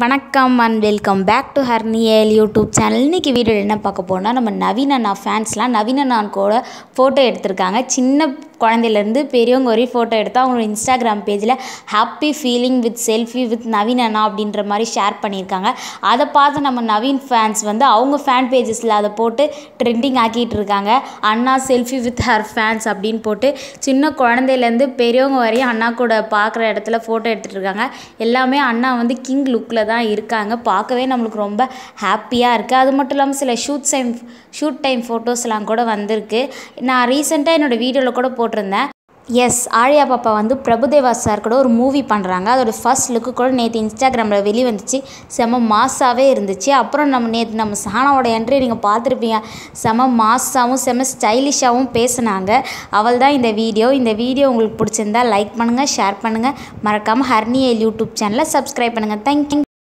வணக்கம் and welcome back to ஹர்னியல் YouTube channel இன்றைக்கி வீடியோவில் என்ன பார்க்க போனால் நம்ம நவீன நான் ஃபேன்ஸ்லாம் நவீன நான் கூட ஃபோட்டோ எடுத்திருக்காங்க சின்ன குழந்தையிலேருந்து பெரியவங்க ஒரே ஃபோட்டோ எடுத்து அவங்களோட இன்ஸ்டாகிராம் பேஜில் happy feeling with selfie with Naveen அண்ணா அப்படின்ற மாதிரி ஷேர் பண்ணியிருக்காங்க அதை பார்த்து நம்ம நவீன் ஃபேன்ஸ் வந்து அவங்க ஃபேன் பேஜஸில் அதை போட்டு ட்ரெண்டிங் ஆக்கிட்டு இருக்காங்க அண்ணா செல்ஃபி வித் ஹர் ஃபேன்ஸ் அப்படின்னு போட்டு சின்ன குழந்தையிலேருந்து பெரியவங்க வரையும் அண்ணா கூட பார்க்குற இடத்துல ஃபோட்டோ எடுத்துகிட்டு இருக்காங்க எல்லாமே அண்ணா வந்து கிங் லுக்கில் தான் இருக்காங்க பார்க்கவே நம்மளுக்கு ரொம்ப ஹாப்பியாக இருக்குது அது மட்டும் இல்லாமல் சில ஷூட் டைம் ஷூட் டைம் ஃபோட்டோஸ்லாம் கூட வந்திருக்கு நான் ரீசெண்டாக என்னோடய வீடியோவில் கூட போட்டு போட்டிருந்தேன் எஸ் ஆழியா பாப்பா வந்து பிரபுதேவா சார் கூட ஒரு மூவி பண்ணுறாங்க அதோடய ஃபஸ்ட் லுக்கு கூட நேற்று இன்ஸ்டாகிராமில் வெளியே வந்துச்சு செம மாசாகவே இருந்துச்சு அப்புறம் நம்ம நேற்று நம்ம சானாவோட என்ட்ரி நீங்கள் பார்த்துருப்பீங்க செம மாஸாகவும் செம ஸ்டைலிஷாகவும் பேசுனாங்க அவள் தான் இந்த வீடியோ இந்த வீடியோ உங்களுக்கு பிடிச்சிருந்தா லைக் பண்ணுங்கள் ஷேர் பண்ணுங்கள் மறக்காமல் ஹர்னியல் யூடியூப் சேனலை சப்ஸ்கிரைப் பண்ணுங்கள் தேங்க்யூ